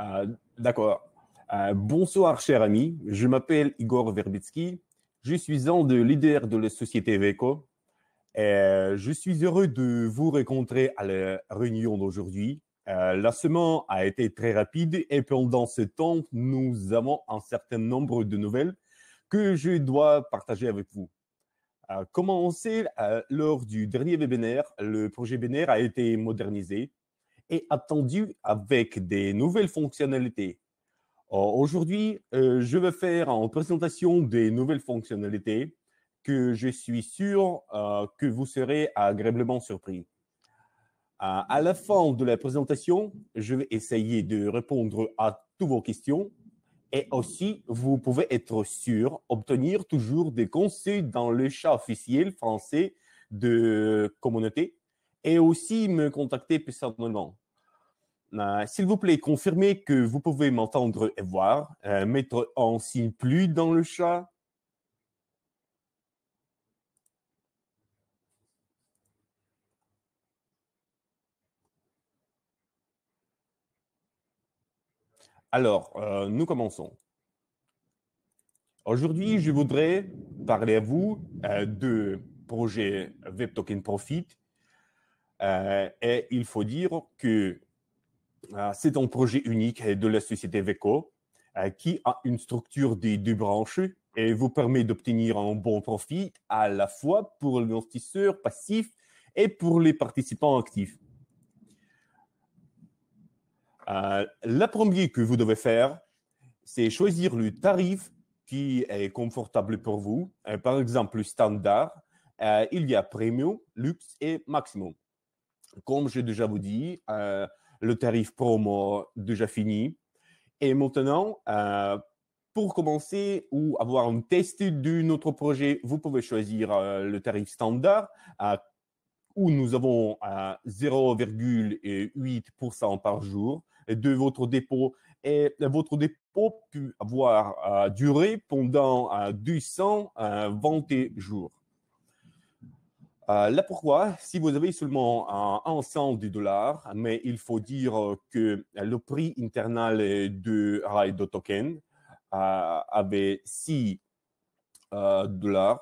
Euh, d'accord. Euh, bonsoir, chers amis. Je m'appelle Igor Verbitsky. Je suis un des leaders de la société VECO. Et je suis heureux de vous rencontrer à la réunion d'aujourd'hui. Euh, la a été très rapide et pendant ce temps, nous avons un certain nombre de nouvelles que je dois partager avec vous. Euh, comme on euh, sait, lors du dernier webinaire, le projet webinaire a été modernisé est attendu avec des nouvelles fonctionnalités. Aujourd'hui, euh, je vais faire une présentation des nouvelles fonctionnalités que je suis sûr euh, que vous serez agréablement surpris. à la fin de la présentation, je vais essayer de répondre à toutes vos questions et aussi vous pouvez être sûr obtenir toujours des conseils dans le chat officiel français de communauté et aussi me contacter personnellement. Euh, S'il vous plaît, confirmez que vous pouvez m'entendre et voir. Euh, mettre un signe plus dans le chat. Alors, euh, nous commençons. Aujourd'hui, je voudrais parler à vous euh, de projet Web Token Profit euh, et il faut dire que euh, c'est un projet unique de la société VECO euh, qui a une structure des deux branches et vous permet d'obtenir un bon profit à la fois pour l'investisseur passif et pour les participants actifs. la première que vous devez faire, c'est choisir le tarif qui est confortable pour vous. par exemple, standard, il y a premium, luxe et maximum. Comme j'ai déjà vous dit, euh, le tarif promo déjà fini. Et maintenant, euh, pour commencer ou avoir un test de notre projet, vous pouvez choisir euh, le tarif standard où nous avons 0,8% par jour de votre dépôt et votre dépôt peut avoir duré pendant 220 jours. Euh, là pourquoi, si vous avez seulement un, ensemble cent dollars, mais il faut dire euh, que le prix internal de de token euh, avait 6 dollars.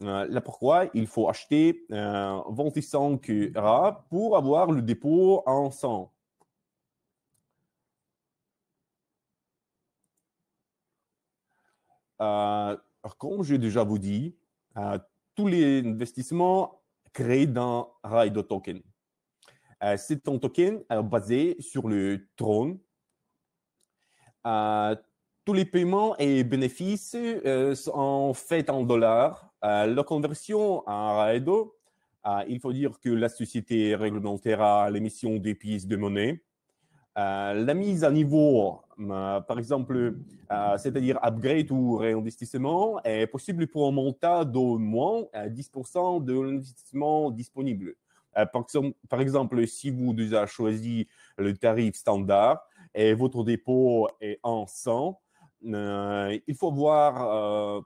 là pourquoi, il faut acheter 25 RA pour avoir le dépôt en 100. comme j'ai déjà vous dit, tous les investissements créés dans Raido Token. Euh, c'est un token euh, basé sur le trône. Euh, tous les paiements et bénéfices sont faits en dollars. la conversion à Raido, il faut dire que la société réglementera l'émission des pièces de monnaie. Euh, la mise à niveau, euh, par exemple, euh, c'est-à-dire upgrade ou réinvestissement, est possible pour un montant d'au moins 10% de l'investissement disponible. par, exemple, si vous déjà choisi le tarif standard et votre dépôt est en 100, il faut avoir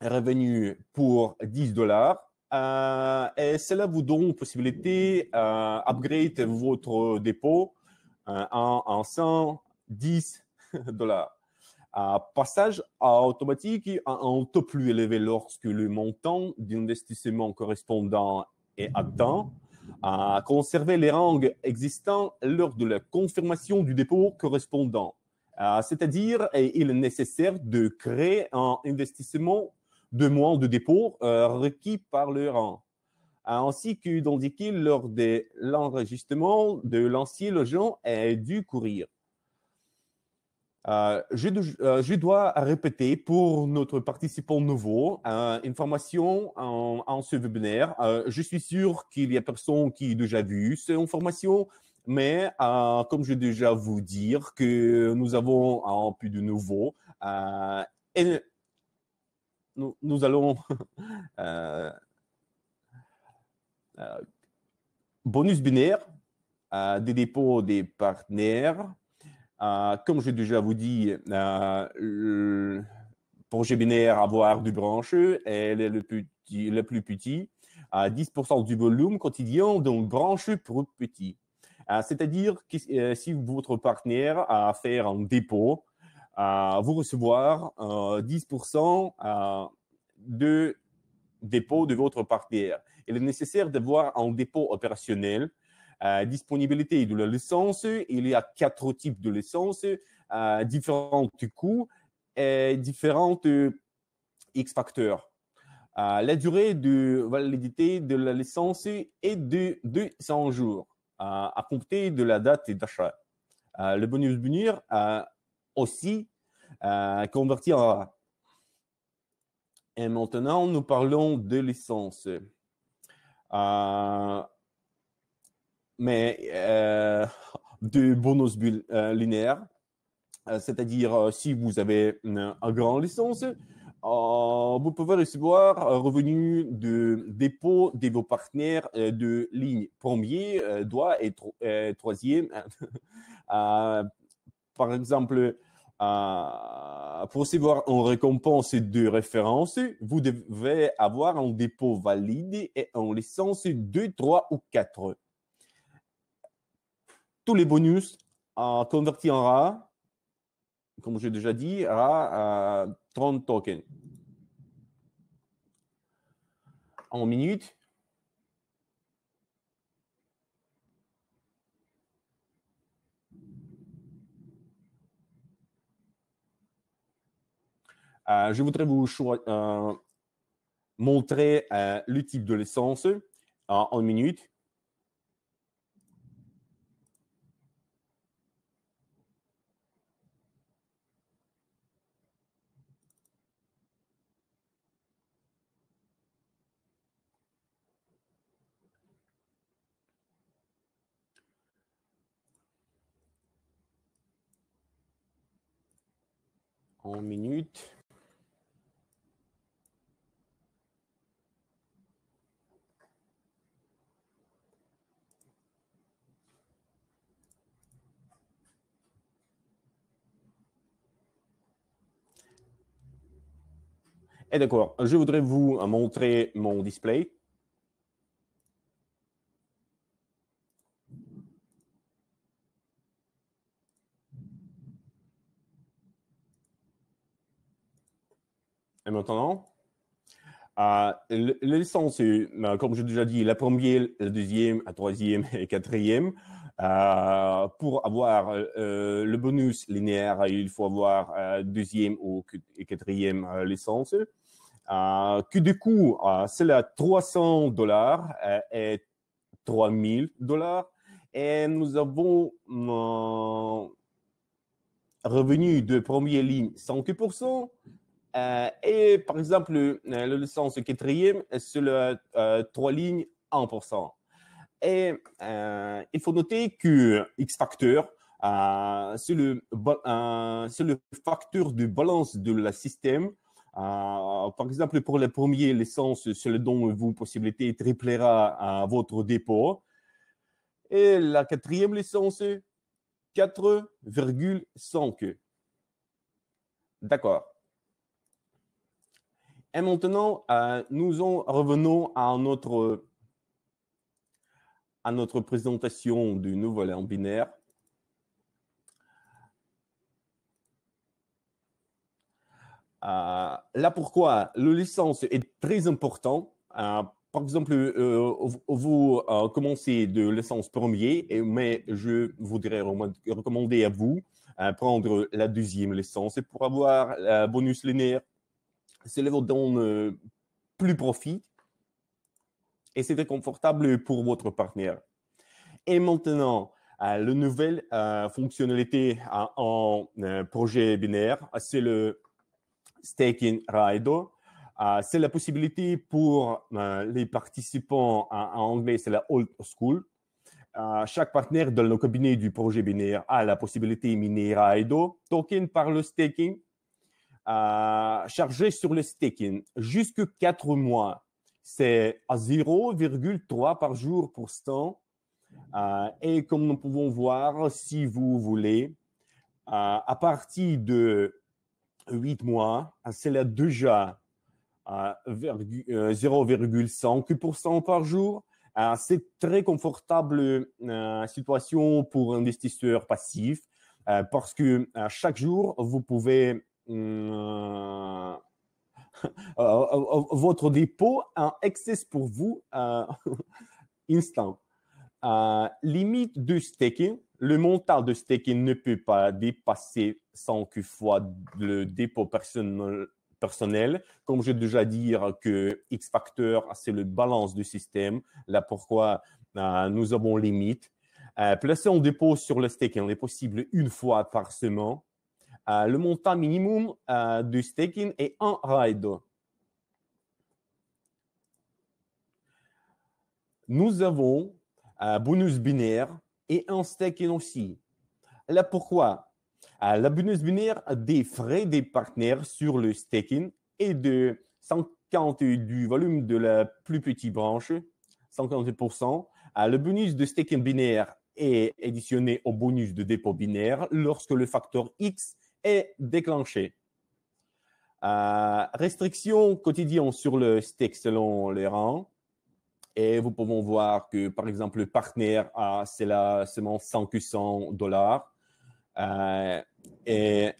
revenu pour 10 dollars et cela vous donne possibilité d'upgrade votre dépôt en, 110 dollars. à passage automatique en, un taux plus élevé lorsque le montant d'investissement correspondant est atteint. à conserver les rangs existants lors de la confirmation du dépôt correspondant. Euh, c'est-à-dire, il est nécessaire de créer un investissement de moins de dépôt euh, requis par le rang ainsi que d'indiquer lors de l'enregistrement de l'ancien logement et du courrier. Euh, je, euh, je, dois répéter pour notre participant nouveau une euh, formation en, ce webinaire. je suis sûr qu'il y a personne qui a déjà vu cette formation, mais comme je déjà vous dire que nous avons un peu de nouveau et nous, nous allons Euh, bonus binaire euh, des dépôts des partenaires. Euh, comme je déjà vous dit, le projet binaire avoir du brancheux elle est le plus petit à 10% du volume quotidien donc branche pour petit. C'est-à-dire que si votre partenaire a à un dépôt, vous recevoir 10% de dépôt de votre partenaire il est nécessaire d'avoir un dépôt opérationnel. Euh, disponibilité de la licence, il y a quatre types de licences, euh, différents coûts et différents euh, X facteurs. la durée de validité de la licence est de 200 jours à compter de la date d'achat. le bonus venir aussi convertir Et maintenant, nous parlons de licences. Euh, mais euh, de bonus euh, linéaire, c'est-à-dire si vous avez une, grand grande licence, vous pouvez recevoir un revenu de dépôt de vos partenaires de ligne premier, droit et, et troisième. par exemple, pour recevoir une récompense de référence, vous devez avoir un dépôt valide et une licence 2, 3 ou 4. Tous les bonus euh, convertis en RA, comme j'ai déjà dit, RA 30 tokens. En minute, Euh, je voudrais vous euh, montrer euh, le type de l'essence en, une minutes. en minutes. Et eh, d'accord, je voudrais vous euh, montrer mon display. Et maintenant, euh, les licences, euh, bah, comme je déjà dit, la première, la deuxième, la troisième et la quatrième. pour avoir le bonus linéaire, il faut avoir deuxième ou quatrième licence. Euh, que du coup, euh, c'est la 300 dollars euh, et 3000 dollars. Et nous avons revenu de première ligne 5%. et par exemple, le licence quatrième c'est la trois lignes 1%. Et il faut noter que X facteur, c'est le, le facteur de balance de la système euh, euh, par exemple, pour les première licence, cela dont vous possibilité triplera à votre dépôt. Et la quatrième licence, 4,5. D'accord. Et maintenant, euh, nous en revenons à notre, à notre présentation du nouvel en binaire. Euh, là, pourquoi la licence est très importante euh, par exemple, euh, vous commencez de licence premier, mais je voudrais recommander à vous euh, prendre la deuxième licence. pour avoir le bonus linéaire, cela vous donne plus profit et c'est très confortable pour votre partenaire. Et maintenant, la nouvelle fonctionnalité en projet binaire, c'est le Staking Raido, euh, c'est la possibilité pour euh, les participants en anglais, c'est la old school. Euh, chaque partenaire dans le cabinet du projet binaire a la possibilité de miner Raido token par le staking, chargé sur le staking jusqu'à quatre mois. C'est à 0,3 par jour pour temps. et comme nous pouvons voir, si vous voulez, à partir de 8 mois, ah, c'est déjà 0,5% euh, par jour. Ah, c'est très confortable euh, situation pour investisseurs passif euh, parce que chaque jour, vous pouvez votre dépôt en excès pour vous instant. Ah, limite de staking, le montant de staking ne peut pas dépasser 100 fois le dépôt personnel, personnel. Comme j'ai déjà dit que X Factor, c'est le balance du système. Là, pourquoi ah, nous avons limite. Euh, placer un dépôt sur le staking est possible une fois par semaine. Euh, le montant minimum euh, de staking est un ride. Nous avons un euh, bonus binaire et un staking aussi. Là, pourquoi La bonus binaire des frais des partenaires sur le staking est de 50 du volume de la plus petite branche, 50%. Le bonus de staking binaire est additionné au bonus de dépôt binaire lorsque le facteur X est déclenché. Euh, restriction quotidienne sur le stake selon les rangs. Et vous pouvez voir que, par exemple, le partenaire a seulement 100 dollars. Euh, et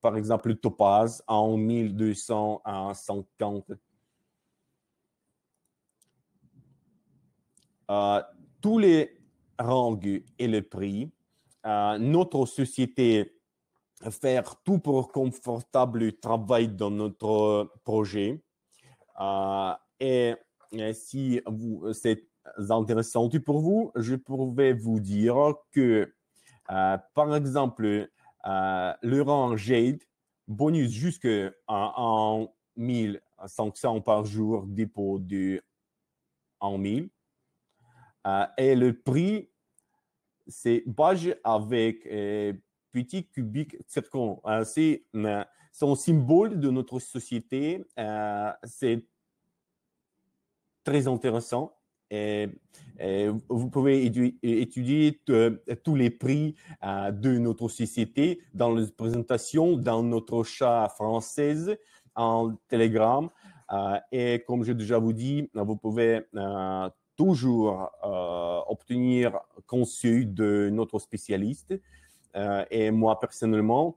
par exemple, le Topaz a 1250. Euh, tous les rangs et le prix, euh, notre société faire tout pour confortable travail dans notre projet. Euh, et euh, si vous, euh, c'est intéressant pour vous, je pourrais vous dire que, euh, par exemple, euh, le rang Jade, bonus jusqu'à 1500 par jour, dépôt de 1 000. et le prix, c'est badge avec petit cubique circon. c'est son symbole de notre société. c'est très intéressant. Et, vous pouvez étudier euh, tous les prix euh, de notre société dans les présentations, dans notre chat française, en Telegram. Euh, et comme j'ai déjà vous dit, vous pouvez toujours obtenir conseil de notre spécialiste. et moi, personnellement,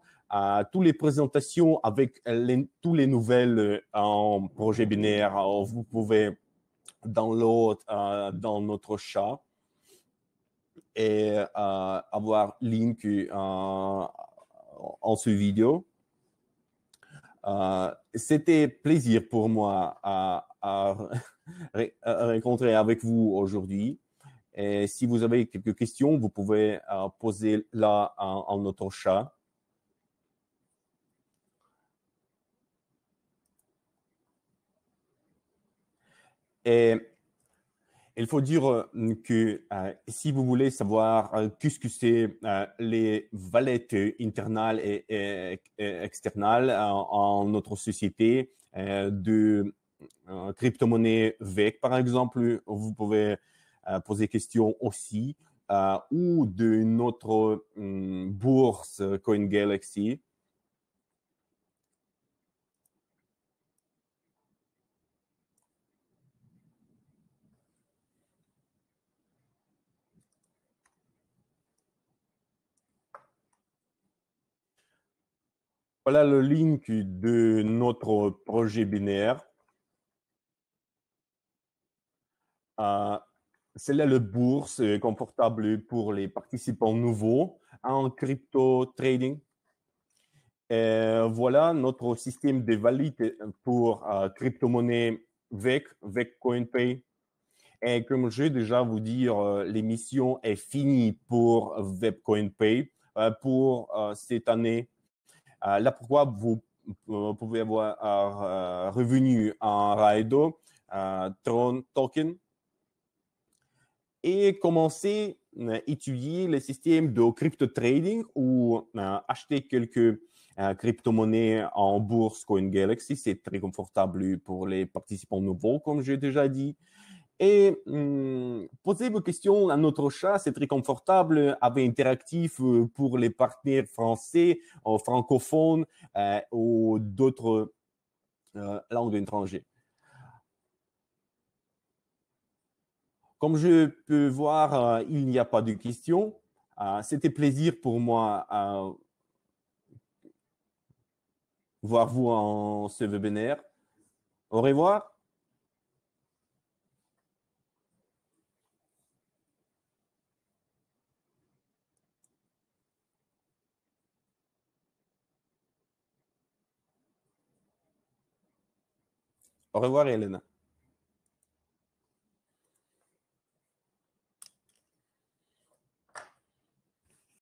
toutes les présentations avec les, tous les nouvelles en projet binaire, vous pouvez dans l'autre, euh, dans notre chat, et euh, avoir link euh, en ce vidéo. C'était plaisir pour moi à, rencontrer avec vous aujourd'hui. Et si vous avez quelques questions, vous pouvez poser là en, en notre chat. Et il faut dire euh, que euh, si vous voulez savoir euh, qu'est-ce que c'est les valettes internales et, externes en notre société de crypto-monnaie VEC, par exemple, vous pouvez poser question aussi, ou de notre hum, bourse CoinGalaxy. Voilà le link de notre projet binaire. Euh, c'est là le bourse confortable pour les participants nouveaux en crypto trading. voilà notre système de valide pour euh, crypto-monnaie VEC, VEC CoinPay. Et comme vais déjà vous dire, euh, l'émission est finie pour VEC CoinPay pour cette année. Euh, là, pourquoi vous euh, pouvez avoir euh, revenu en Raido Tron token et commencer à étudier le système de crypto trading ou acheter quelques crypto-monnaies en bourse CoinGalaxy. C'est très confortable pour les participants nouveaux, comme j'ai déjà dit. Et hmm, posez vos questions à notre chat, c'est très confortable, avec interactif euh, pour les partenaires français, euh, francophones euh, ou d'autres langues étrangères. Comme je peux voir, il n'y a pas de questions. C'était plaisir pour moi à voir vous en ce webinaire. Au revoir. Au revoir, Elena.